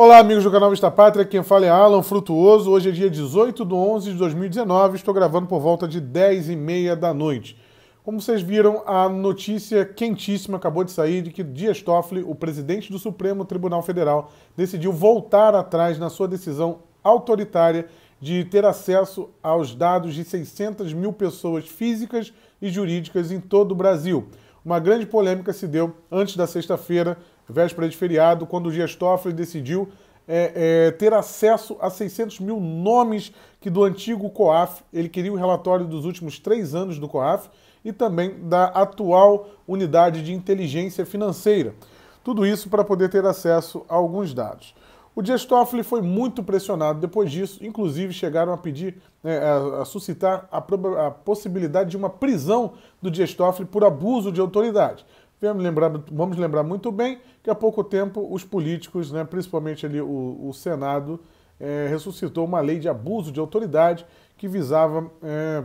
Olá, amigos do canal Vista Pátria, quem fala é Alan Frutuoso. Hoje é dia 18 de 11 de 2019, estou gravando por volta de 10 e meia da noite. Como vocês viram, a notícia quentíssima acabou de sair de que Dias Toffoli, o presidente do Supremo Tribunal Federal, decidiu voltar atrás na sua decisão autoritária de ter acesso aos dados de 600 mil pessoas físicas e jurídicas em todo o Brasil. Uma grande polêmica se deu antes da sexta-feira, véspera de feriado, quando o Dias Toffoli decidiu é, é, ter acesso a 600 mil nomes que do antigo COAF. Ele queria o um relatório dos últimos três anos do COAF e também da atual unidade de inteligência financeira. Tudo isso para poder ter acesso a alguns dados. O Dias Toffoli foi muito pressionado depois disso, inclusive chegaram a pedir, né, a, a, suscitar a, a, possibilidade de uma prisão do Dias Toffoli por abuso de autoridade. Vamos lembrar, vamos lembrar muito bem que há pouco tempo os políticos, né, principalmente ali o, o Senado, é, ressuscitou uma lei de abuso de autoridade que visava é,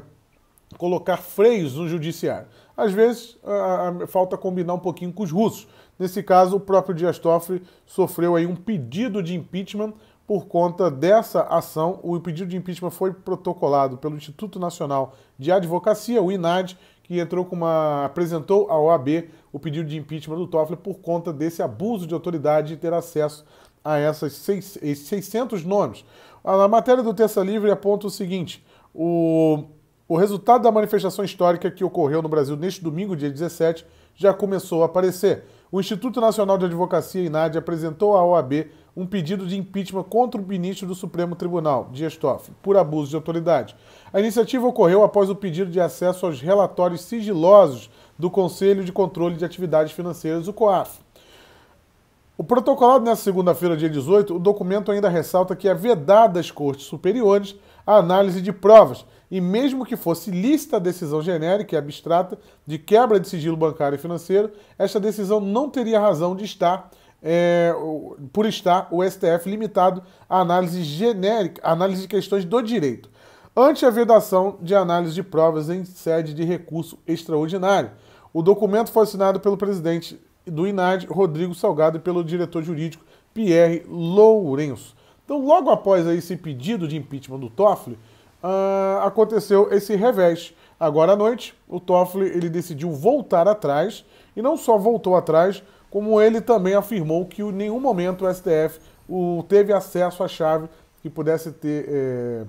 colocar freios no judiciário. Às vezes, a, a, falta combinar um pouquinho com os russos. Nesse caso, o próprio Dias Toffoli sofreu aí um pedido de impeachment por conta dessa ação. O pedido de impeachment foi protocolado pelo Instituto Nacional de Advocacia, o INAD, que entrou com uma apresentou à OAB o pedido de impeachment do Toffoli por conta desse abuso de autoridade de ter acesso a essas seis, 600 nomes. A matéria do Terça Livre aponta o seguinte: o, o resultado da manifestação histórica que ocorreu no Brasil neste domingo, dia 17, já começou a aparecer o Instituto Nacional de Advocacia, INAD, apresentou à OAB um pedido de impeachment contra o ministro do Supremo Tribunal, Dias Toffoli, por abuso de autoridade. A iniciativa ocorreu após o pedido de acesso aos relatórios sigilosos do Conselho de Controle de Atividades Financeiras, o COAF. O protocolado nesta segunda-feira, dia 18, o documento ainda ressalta que é vedada às cortes superiores a análise de provas e mesmo que fosse lícita a decisão genérica e abstrata de quebra de sigilo bancário e financeiro, esta decisão não teria razão de estar, é, por estar o STF limitado à análise genérica, análise de questões do direito, ante a vedação de análise de provas em sede de recurso extraordinário. O documento foi assinado pelo presidente do INAD, Rodrigo Salgado, e pelo diretor jurídico Pierre Lourenço. Então, logo após aí esse pedido de impeachment do Toffoli, uh, aconteceu esse revés. Agora à noite, o Toffoli ele decidiu voltar atrás e não só voltou atrás, como ele também afirmou que em nenhum momento o STF o, teve acesso à chave que pudesse ter é, eh,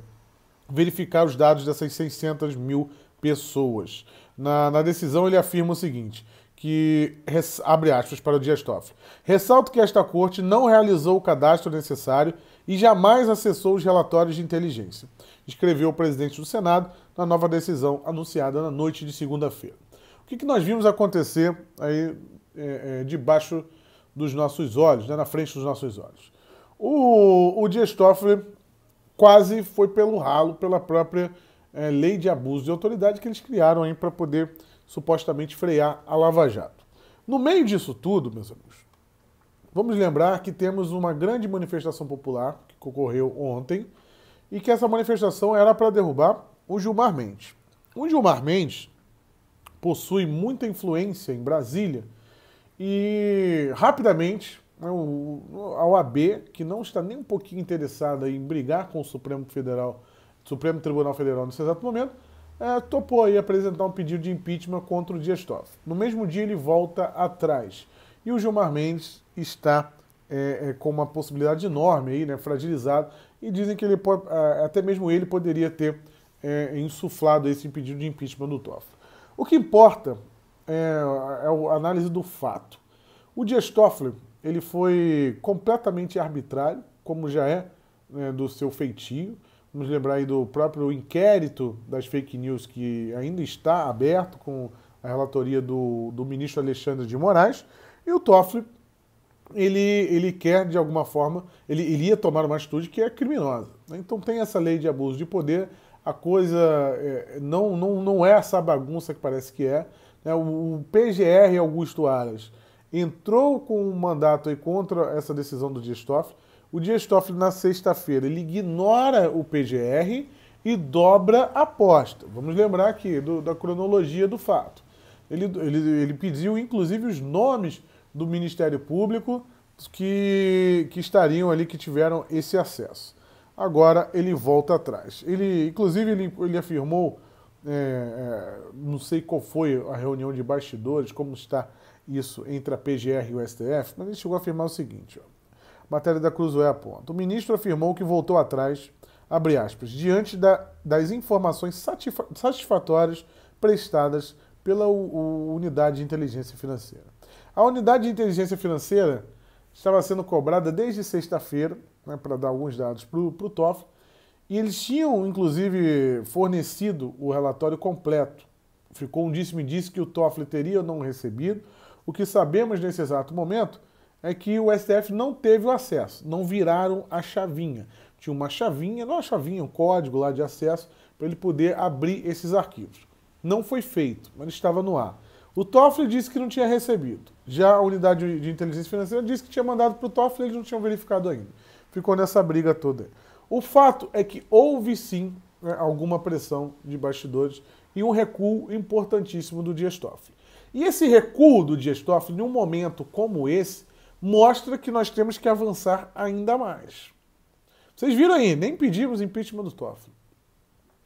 verificar os dados dessas 600 mil pessoas. Na, na decisão ele afirma o seguinte: que abre aspas para o Dias Toffoli. Ressalto que esta corte não realizou o cadastro necessário e jamais acessou os relatórios de inteligência, escreveu o presidente do Senado na nova decisão anunciada na noite de segunda-feira. O que, que, nós vimos acontecer aí é, é, debaixo dos nossos olhos, né, na frente dos nossos olhos? O, o Dias Toffoli quase foi pelo ralo pela própria é, lei de abuso de autoridade que eles criaram aí para poder supostamente frear a Lava Jato. No meio disso tudo, meus amigos, vamos lembrar que temos uma grande manifestação popular que ocorreu ontem e que essa manifestação era para derrubar o Gilmar Mendes. O Gilmar Mendes possui muita influência em Brasília e rapidamente né, a OAB, que não está nem um pouquinho interessada em brigar com o Supremo Federal, Supremo Tribunal Federal nesse exato momento, é, topou aí apresentar um pedido de impeachment contra o Dias Toffoli. No mesmo dia ele volta atrás. E o Gilmar Mendes está é, é, com uma possibilidade enorme aí, né, fragilizado, e dizem que ele pode, é, até mesmo ele poderia ter é, insuflado esse pedido de impeachment do Toffoli. O que importa é, é a análise do fato. O Dias Toffoli ele foi completamente arbitrário, como já é né, do seu feitio, Vamos lembrar aí do próprio inquérito das fake news que ainda está aberto com a relatoria do, do ministro Alexandre de Moraes. E o Toffoli, ele, ele quer, de alguma forma, ele iria tomar uma atitude que é criminosa. Então tem essa lei de abuso de poder, a coisa é, não, não, não é essa bagunça que parece que é. Né? O PGR Augusto Aras entrou com um mandato aí contra essa decisão do Dias Toffoli, o Dias Toffoli, na sexta-feira, ele ignora o PGR e dobra a aposta. Vamos lembrar aqui do, da cronologia do fato. Ele, ele, ele pediu, inclusive, os nomes do Ministério Público que, que estariam ali, que tiveram esse acesso. Agora ele volta atrás. Ele, inclusive, ele, ele afirmou, é, é não sei qual foi a reunião de bastidores, como está isso entre a PGR e o STF, mas ele chegou a afirmar o seguinte: ó, Matéria da Cruzoé aponta. O ministro afirmou que voltou atrás, abre aspas, diante da, das informações satisfa satisfatórias prestadas pela U U Unidade de Inteligência Financeira. A Unidade de Inteligência Financeira estava sendo cobrada desde sexta-feira, né, para dar alguns dados para o TOF, e eles tinham, inclusive, fornecido o relatório completo. Ficou um disse-me-disse -disse que o TOF teria ou não recebido. O que sabemos nesse exato momento é que o STF não teve o acesso, não viraram a chavinha. Tinha uma chavinha, não a chavinha, um código lá de acesso para ele poder abrir esses arquivos. Não foi feito, mas estava no ar. O Toffoli disse que não tinha recebido. Já a unidade de inteligência financeira disse que tinha mandado para o Toffoli, eles não tinham verificado ainda. Ficou nessa briga toda. O fato é que houve sim né, alguma pressão de bastidores e um recuo importantíssimo do Dias Toffoli. E esse recuo do Dias Toffoli, num momento como esse, mostra que nós temos que avançar ainda mais. Vocês viram aí, nem pedimos impeachment do Toffoli.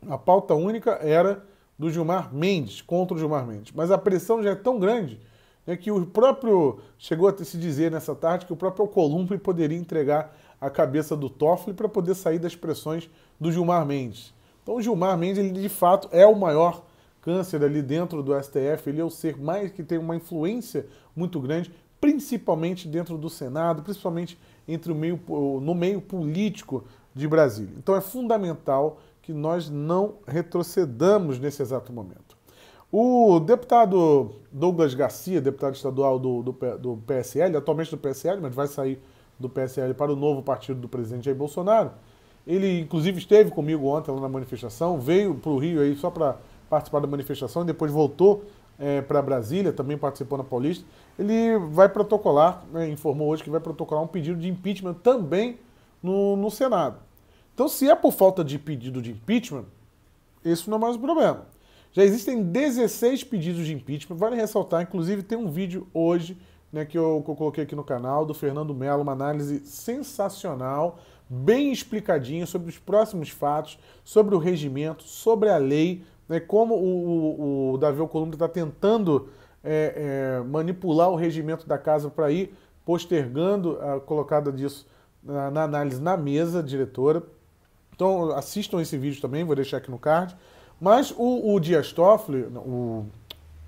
A pauta única era do Gilmar Mendes, contra o Gilmar Mendes. Mas a pressão já é tão grande né, que o próprio. Chegou a se dizer nessa tarde que o próprio Alcolumbre poderia entregar a cabeça do Toffoli para poder sair das pressões do Gilmar Mendes. Então o Gilmar Mendes, ele de fato é o maior câncer ali dentro do STF, ele é o ser mais que tem uma influência muito grande, principalmente dentro do Senado, principalmente entre o meio, no meio político de Brasília. Então é fundamental que nós não retrocedamos nesse exato momento. O deputado Douglas Garcia, deputado estadual do, do, do PSL, atualmente do PSL, mas vai sair do PSL para o novo partido do presidente Jair Bolsonaro, ele inclusive esteve comigo ontem lá na manifestação, veio para o Rio aí só para participar da manifestação e depois voltou é, para Brasília, também participou na Paulista, ele vai protocolar, né, informou hoje que vai protocolar um pedido de impeachment também no, no Senado. Então, se é por falta de pedido de impeachment, isso não é mais um problema. Já existem 16 pedidos de impeachment, vale ressaltar, inclusive tem um vídeo hoje né, que, eu, que eu coloquei aqui no canal do Fernando Mello, uma análise sensacional, bem explicadinha sobre os próximos fatos, sobre o regimento, sobre a lei, né, como o, o, o Davi Alcolumbre está tentando é, é, manipular o regimento da casa para ir postergando a colocada disso na, na, análise na mesa, diretora. Então assistam esse vídeo também, vou deixar aqui no card. Mas o, o Dias Toffoli, o,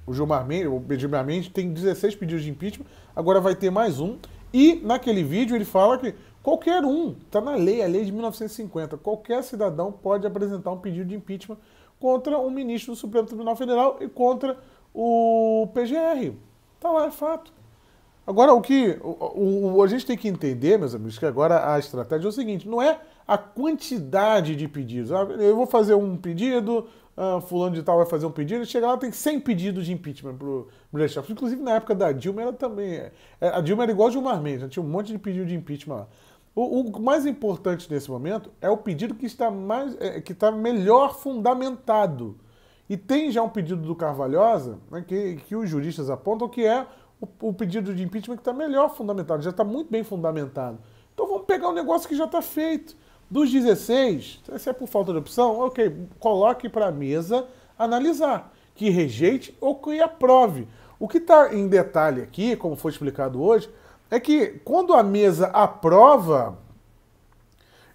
o Gilmar Mendes, o Gilmar Mendes tem 16 pedidos de impeachment, agora vai ter mais um. E naquele vídeo ele fala que qualquer um, está na lei, a lei de 1950, qualquer cidadão pode apresentar um pedido de impeachment contra um ministro do Supremo Tribunal Federal e contra o PGR. Tá lá, é fato. Agora, o que o, o, a gente tem que entender, meus amigos, que agora a estratégia é o seguinte: não é a quantidade de pedidos. Ah, eu vou fazer um pedido, uh, fulano de tal vai fazer um pedido, chega lá tem 100 pedidos de impeachment para o Inclusive, na época da Dilma, era também. É, a Dilma era igual a Gilmar Mendes, né? tinha um monte de pedido de impeachment lá. O, o, mais importante nesse momento é o pedido que está, mais, é, que está melhor fundamentado. E tem já um pedido do Carvalhosa, né, que, que os juristas apontam, que é o, o pedido de impeachment que está melhor fundamentado, já está muito bem fundamentado. Então vamos pegar um negócio que já está feito. Dos 16, se é por falta de opção, ok, coloque para a mesa analisar, que rejeite ou que aprove. O que está em detalhe aqui, como foi explicado hoje, é que quando a mesa aprova,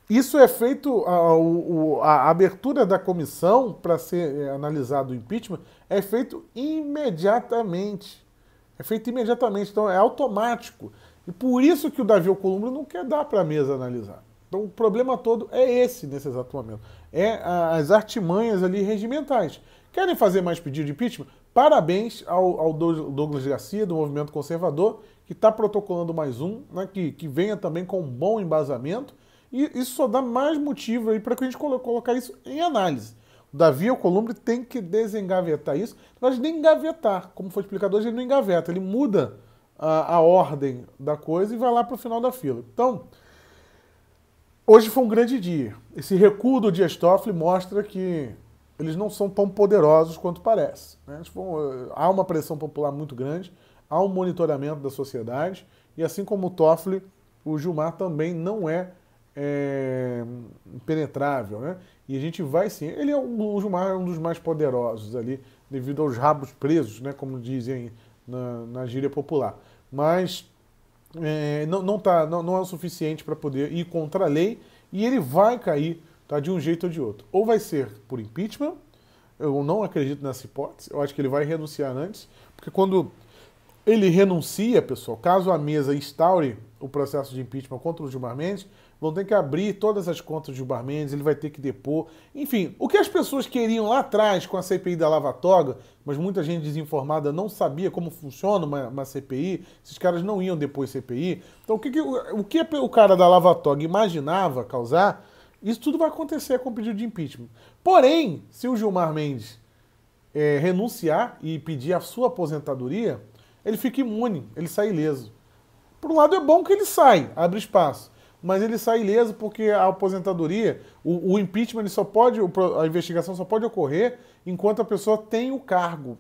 isso é feito, a, a, abertura da comissão para ser é, analisado o impeachment é feito imediatamente. É feito imediatamente, então é automático. E por isso que o Davi Alcolumbre não quer dar para a mesa analisar. Então o problema todo é esse nesse exato momento. É as artimanhas ali regimentais. Querem fazer mais pedido de impeachment? Parabéns ao, ao Douglas Garcia, do Movimento Conservador, que está protocolando mais um, né, que, que venha também com um bom embasamento. E isso só dá mais motivo aí para que a gente colocar isso em análise. O Davi Alcolumbre tem que desengavetar isso. mas nem engavetar. Como foi explicado hoje, ele não engaveta, ele muda a, a ordem da coisa e vai lá para o final da fila. Então, hoje foi um grande dia. Esse recuo do Dias Toffoli mostra que eles não são tão poderosos quanto parece. Né? Eh, há uma pressão popular muito grande, há um monitoramento da sociedade, e assim como o Toffoli, o Gilmar também não é, é impenetrável. Né? E a gente vai sim. Ele é um, o Gilmar é um dos mais poderosos ali, devido aos rabos presos, né? como dizem na, na gíria popular. Mas é, não, não, tá, não, não é o suficiente para poder ir contra a lei, e ele vai cair tá? De um jeito ou de outro. Ou vai ser por impeachment, eu não acredito nessa hipótese, eu acho que ele vai renunciar antes, porque quando ele renuncia, pessoal, caso a mesa instaure o processo de impeachment contra o Gilmar Mendes, vão ter que abrir todas as contas do Gilmar Mendes, ele vai ter que depor. Enfim, o que as pessoas queriam lá atrás com a CPI da Lava Toga, mas muita gente desinformada não sabia como funciona uma, uma CPI, esses caras não iam depois CPI. Então, o que, que o, o, que o cara da Lava Toga imaginava causar isso tudo vai acontecer com o pedido de impeachment. Porém, se o Gilmar Mendes é, renunciar e pedir a sua aposentadoria, ele fica imune, ele sai ileso. Por um lado, é bom que ele sai, abre espaço. Mas ele sai ileso porque a aposentadoria, o, o impeachment, só pode, a investigação só pode ocorrer enquanto a pessoa tem o cargo.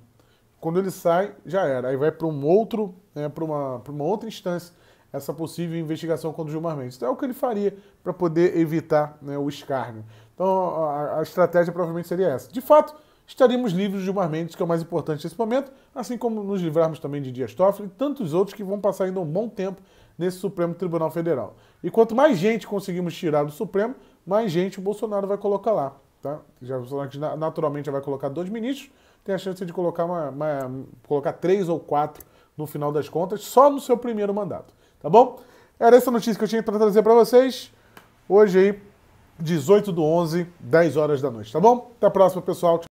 Quando ele sai, já era. Aí vai para um outro, né, para uma, uma outra instância essa possível investigação contra o Gilmar Mendes. Então é o que ele faria para poder evitar né, o escárnio. Então a, a, estratégia provavelmente seria essa. De fato, estaríamos livres do Gilmar Mendes, que é o mais importante nesse momento, assim como nos livrarmos também de Dias Toffoli e tantos outros que vão passar ainda um bom tempo nesse Supremo Tribunal Federal. E quanto mais gente conseguimos tirar do Supremo, mais gente o Bolsonaro vai colocar lá. Tá? Já, naturalmente já vai colocar dois ministros, tem a chance de colocar, uma, uma, colocar três ou quatro no final das contas, só no seu primeiro mandato. Tá bom? Era essa notícia que eu tinha para trazer para vocês. Hoje aí, 18 do 11, 10 horas da noite, tá bom? Até a próxima, pessoal.